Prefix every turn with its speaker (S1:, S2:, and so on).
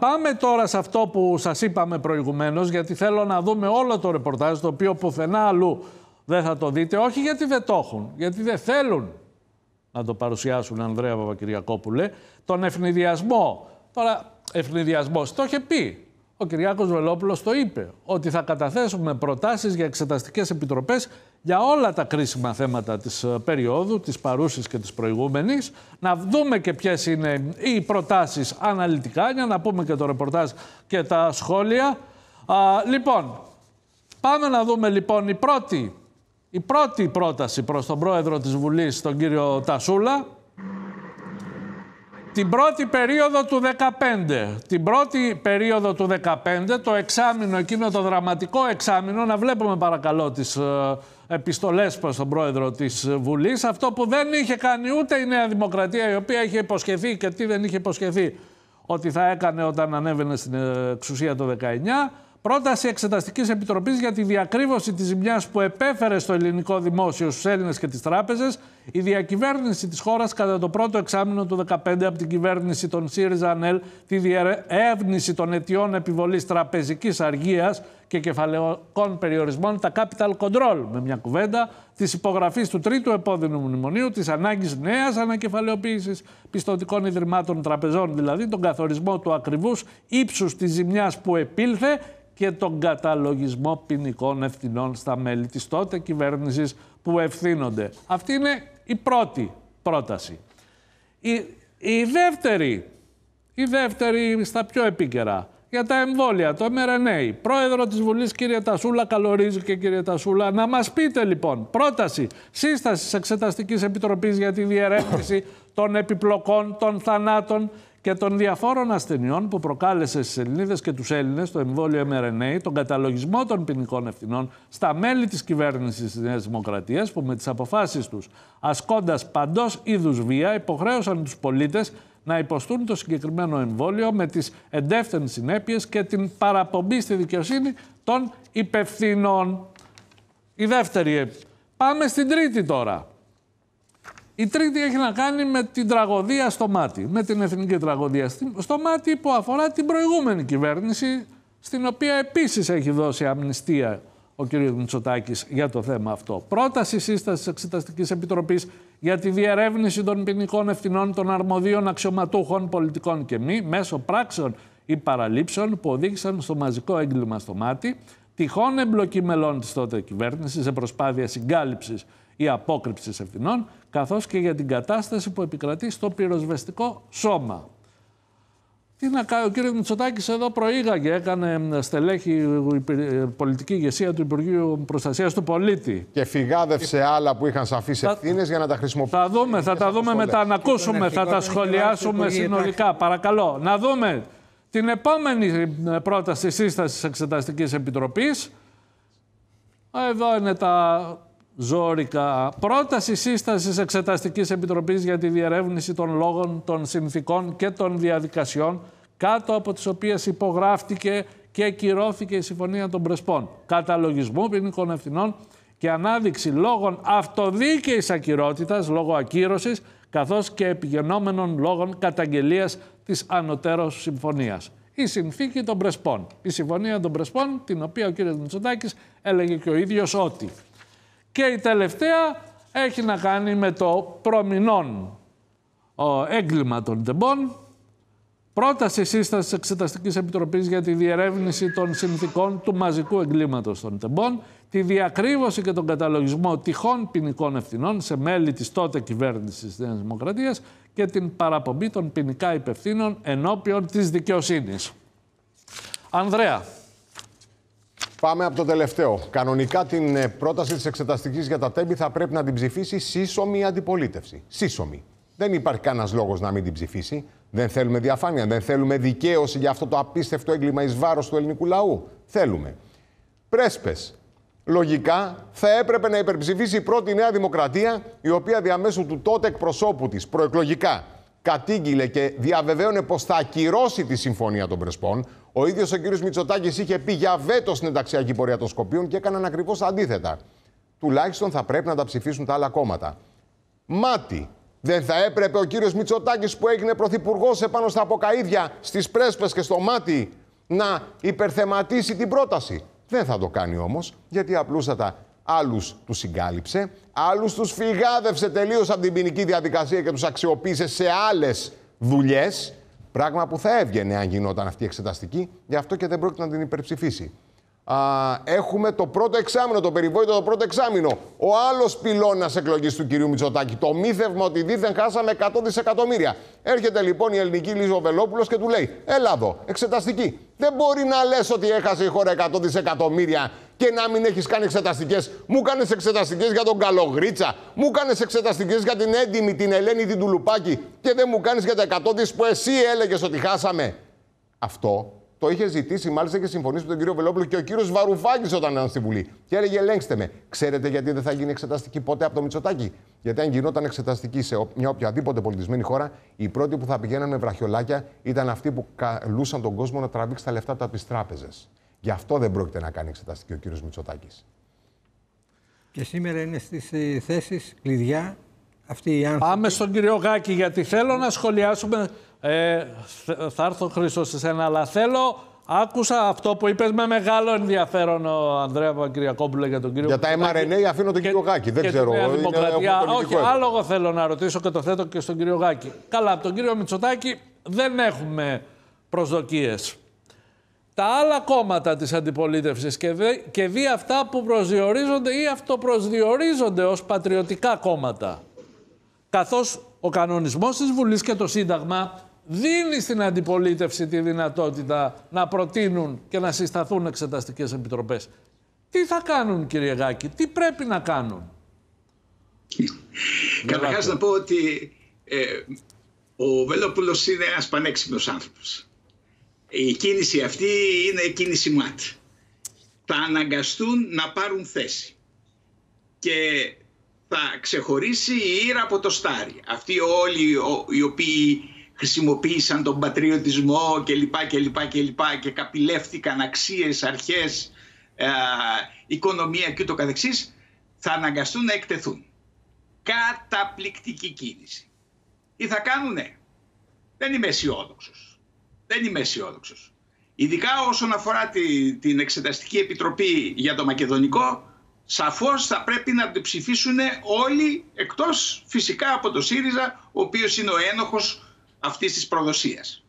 S1: Πάμε τώρα σε αυτό που σας είπαμε προηγουμένως, γιατί θέλω να δούμε όλο το ρεπορτάζ, το οποίο πουθενά αλλού δεν θα το δείτε. Όχι γιατί δεν το έχουν, γιατί δεν θέλουν να το παρουσιάσουν, Ανδρέα Παπακυριακόπουλε, τον ευνηδιασμό. Τώρα, ευνηδιασμός, το είχε πει ο Κυριάκος Βελόπουλος το είπε ότι θα καταθέσουμε προτάσεις για εξεταστικές επιτροπές για όλα τα κρίσιμα θέματα της ε, περίοδου, της παρούσης και της προηγούμενης. Να δούμε και ποιες είναι οι προτάσεις αναλυτικά, για να πούμε και το ρεπορτάζ και τα σχόλια. λοιπόν, πάμε να δούμε λοιπόν η πρώτη, η πρώτη πρόταση προς τον πρόεδρο της Βουλής, τον κύριο Τασούλα, την πρώτη περίοδο του 15, την πρώτη περίοδο του 15, το εξάμεινο εκείνο το δραματικό εξάμεινο, να βλέπουμε παρακαλώ τις ε, επιστολές προς τον πρόεδρο της Βουλής, αυτό που δεν είχε κάνει ούτε η Νέα Δημοκρατία η οποία είχε υποσχεθεί και τι δεν είχε υποσχεθεί ότι θα έκανε όταν ανέβαινε στην εξουσία το 19, πρόταση Εξεταστικής Επιτροπής για τη διακρύβωση της ζημιάς που επέφερε στο ελληνικό δημόσιο, στους Έλληνες και τις τράπεζες η διακυβέρνηση της χώρας κατά το πρώτο εξάμεινο του 2015 από την κυβέρνηση των ΣΥΡΙΖΑ ΑΝΕΛ τη διερεύνηση των αιτιών επιβολής τραπεζικής αργίας και κεφαλαιοκών περιορισμών, τα capital control, με μια κουβέντα της υπογραφής του τρίτου επώδυνου μνημονίου, της ανάγκης νέας ανακεφαλαιοποίησης πιστοτικών ιδρυμάτων τραπεζών, δηλαδή τον καθορισμό του ακριβούς ύψους της ζημιάς που επήλθε και τον καταλογισμό ποινικών ευθυνών στα μέλη της τότε κυβέρνησης που ευθύνονται. Αυτή είναι η πρώτη πρόταση. Η, η δεύτερη, η δεύτερη στα πιο επίκαιρα για τα εμβόλια, το mRNA. Πρόεδρο της Βουλής κύριε Τασούλα, καλορίζει και κύριε Τασούλα. Να μας πείτε λοιπόν, πρόταση σύσταση Εξεταστικής Επιτροπής για τη διερεύνηση των επιπλοκών, των θανάτων και των διαφόρων ασθενειών που προκάλεσε στις Ελληνίδες και τους Έλληνες το εμβόλιο mRNA, τον καταλογισμό των ποινικών ευθυνών στα μέλη της κυβέρνησης της Νέας Δημοκρατίας, που με τις αποφάσεις τους, ασκώντας παντός είδους βία, υποχρέωσαν τους πολίτες να υποστούν το συγκεκριμένο εμβόλιο με τις εντεύθυνες συνέπειες και την παραπομπή στη δικαιοσύνη των υπευθυνών. Η δεύτερη. Πάμε στην τρίτη τώρα. Η τρίτη έχει να κάνει με την τραγωδία στο μάτι, με την εθνική τραγωδία στο μάτι που αφορά την προηγούμενη κυβέρνηση, στην οποία επίσης έχει δώσει αμνηστία ο κ. Μητσοτάκης για το θέμα αυτό. Πρόταση σύστασης τη Εξεταστικής Επιτροπής για τη διερεύνηση των ποινικών ευθυνών των αρμοδίων αξιωματούχων πολιτικών και μη μέσω πράξεων ή παραλήψεων που οδήγησαν στο μαζικό έγκλημα στο μάτι, τυχόν εμπλοκή μελών της τότε κυβέρνησης σε προσπάθεια συγκάλυψης ή απόκρυψης ευθυνών, καθώς και για την κατάσταση που επικρατεί στο πυροσβεστικό σώμα. Τι να κάνει, ο κύριος Μητσοτάκης εδώ προήγαγε, έκανε στελέχη ε, ε, πολιτική ηγεσία του Υπουργείου Προστασίας του Πολίτη. Και φυγάδευσε ε,
S2: άλλα που είχαν σαφείς ευθύνες
S1: για να τα χρησιμοποιήσουν. Θα δούμε, θα τα δούμε μετά, να ακούσουμε, θα τα σχολιάσουμε συνολικά. Παρακαλώ, να δούμε την επόμενη πρόταση σύστασης τη Εξεταστικής Επιτροπής. Εδώ είναι τα ζώρικα. Πρόταση σύστασης Εξεταστικής Επιτροπής για τη διερεύνηση των λόγων, των συνθήκων και των διαδικασιών κάτω από τις οποίες υπογράφτηκε και κυρώθηκε η Συμφωνία των Πρεσπών. Καταλογισμού ποινικών ευθυνών και ανάδειξη λόγων αυτοδίκαιης ακυρότητας, λόγω ακύρωσης, καθώς και επιγενόμενων λόγων καταγγελίας της ανωτέρως συμφωνίας. Η συνθήκη των Πρεσπών. Η Συμφωνία των Πρεσπών, την οποία ο κ. Μητσοτάκης έλεγε και ο ίδιος ότι και η τελευταία έχει να κάνει με το προμηνών έγκλημα των τεμπών, πρόταση σύστασης Εξεταστικής Επιτροπής για τη διερεύνηση των συνθήκων του μαζικού εγκλήματος των τεμπών, τη διακρύβωση και τον καταλογισμό τυχών ποινικών ευθυνών σε μέλη της τότε κυβέρνησης της Δημοκρατίας και την παραπομπή των ποινικά υπευθύνων ενώπιον της δικαιοσύνης. Ανδρέα,
S2: Πάμε από το τελευταίο. Κανονικά την ε, πρόταση της εξεταστικής για τα τέμπη θα πρέπει να την ψηφίσει σύσσωμη αντιπολίτευση. Σύσσωμη. Δεν υπάρχει κανένας λόγος να μην την ψηφίσει. Δεν θέλουμε διαφάνεια, δεν θέλουμε δικαίωση για αυτό το απίστευτο έγκλημα εις βάρος του ελληνικού λαού. Θέλουμε. Πρέσπες. Λογικά θα έπρεπε να υπερψηφίσει η πρώτη Νέα Δημοκρατία, η οποία διαμέσου του τότε εκπροσώπου της προεκλογικά κατήγγειλε και διαβεβαίωνε πως θα ακυρώσει τη Συμφωνία των Πρεσπών, ο ίδιος ο κ. Μητσοτάκης είχε πει για βέτο στην ενταξιακή πορεία των Σκοπίων και έκαναν ακριβώς αντίθετα. Τουλάχιστον θα πρέπει να τα ψηφίσουν τα άλλα κόμματα. Μάτι, δεν θα έπρεπε ο κύριος Μητσοτάκης που έγινε πρωθυπουργός επάνω στα αποκαίδια, στις πρέσπες και στο μάτι, να υπερθεματίσει την πρόταση. Δεν θα το κάνει όμως, γιατί απλούστατα άλλους τους συγκάλυψε, Άλλους τους φυγάδευσε τελείως από την ποινική διαδικασία και τους αξιοποίησε σε άλλες δουλειές. Πράγμα που θα έβγαινε αν γινόταν αυτή η εξεταστική, γι' αυτό και δεν πρόκειται να την υπερψηφίσει. Α, έχουμε το πρώτο εξάμεινο, το περιβόητο το πρώτο εξάμεινο. Ο άλλος πυλώνας εκλογής του κυρίου Μητσοτάκη. Το μύθευμα ότι δίθεν χάσαμε 100 δισεκατομμύρια. Έρχεται λοιπόν η ελληνική Λίζο Βελόπουλος και του λέει: Έλα εδώ, εξεταστική. Δεν μπορεί να λες ότι έχασε η χώρα 100 δισεκατομμύρια και να μην έχεις κάνει εξεταστικές. Μου κάνεις εξεταστικές για τον Καλογρίτσα. Μου κάνεις εξεταστικές για την έντιμη, την Ελένη, την Τουλουπάκη. Και δεν μου κάνεις για τα 100 της που εσύ έλεγες ότι χάσαμε. Αυτό το είχε ζητήσει μάλιστα και συμφωνήσει με τον κύριο Βελόπουλο και ο κύριος Βαρουφάκης όταν ήταν στη Βουλή. Και έλεγε: Ελέγξτε με, ξέρετε γιατί δεν θα γίνει εξεταστική ποτέ από το Μητσοτάκι. Γιατί αν γινόταν εξεταστική σε μια οποιαδήποτε πολιτισμένη χώρα, οι πρώτοι που θα πηγαίναν με βραχιολάκια ήταν αυτοί που καλούσαν τον κόσμο να τραβήξει τα λεφτά του από τις τράπεζες. Γι' αυτό δεν πρόκειται να κάνει εξεταστική ο κύριος Μητσοτάκης.
S1: Και σήμερα είναι στις ε, θέσεις κλειδιά αυτοί οι άνθρωποι. Πάμε στον κύριο Γάκη γιατί θέλω να σχολιάσουμε... Ε, θα έρθω χρήσω σε σένα, αλλά θέλω Άκουσα αυτό που είπες με μεγάλο ενδιαφέρον ο Ανδρέα Παγκυριακόπουλο για τον κύριο Για τα mRNA
S2: αφήνω τον κύριο Γάκη. Δεν και ξέρω. δημοκρατία. Όχι,
S1: άλλο θέλω να ρωτήσω και το θέτω και στον κύριο Γάκη. Καλά, από τον κύριο Μητσοτάκη δεν έχουμε προσδοκίες τα άλλα κόμματα της αντιπολίτευσης και, δει, και δει αυτά που προσδιορίζονται ή αυτοπροσδιορίζονται ως πατριωτικά κόμματα. Καθώς ο κανονισμός της Βουλής και το Σύνταγμα δίνει στην αντιπολίτευση τη δυνατότητα να προτείνουν και να συσταθούν εξεταστικές επιτροπές. Τι θα κάνουν κύριε Γάκη, τι πρέπει να κάνουν.
S3: Καταρχάς να πω ότι ε, ο Βελόπουλος είναι ένας πανέξυπνος άνθρωπος. Η κίνηση αυτή είναι κίνηση ΜΑΤ. Θα αναγκαστούν να πάρουν θέση. Και θα ξεχωρίσει η Ήρα από το Στάρι. Αυτοί όλοι οι οποίοι χρησιμοποίησαν τον πατριωτισμό και λοιπά και λοιπά και λοιπά και καπηλεύτηκαν αξίες, αρχές, ε, οικονομία και ούτω θα αναγκαστούν να εκτεθούν. Καταπληκτική κίνηση. Τι θα κάνουνε. Δεν είμαι αισιόδοξος δεν είμαι αισιόδοξος. Ειδικά όσον αφορά τη, την Εξεταστική Επιτροπή για το Μακεδονικό, σαφώς θα πρέπει να την ψηφίσουν όλοι, εκτός φυσικά από το ΣΥΡΙΖΑ, ο οποίος είναι ο ένοχος αυτής της προδοσίας.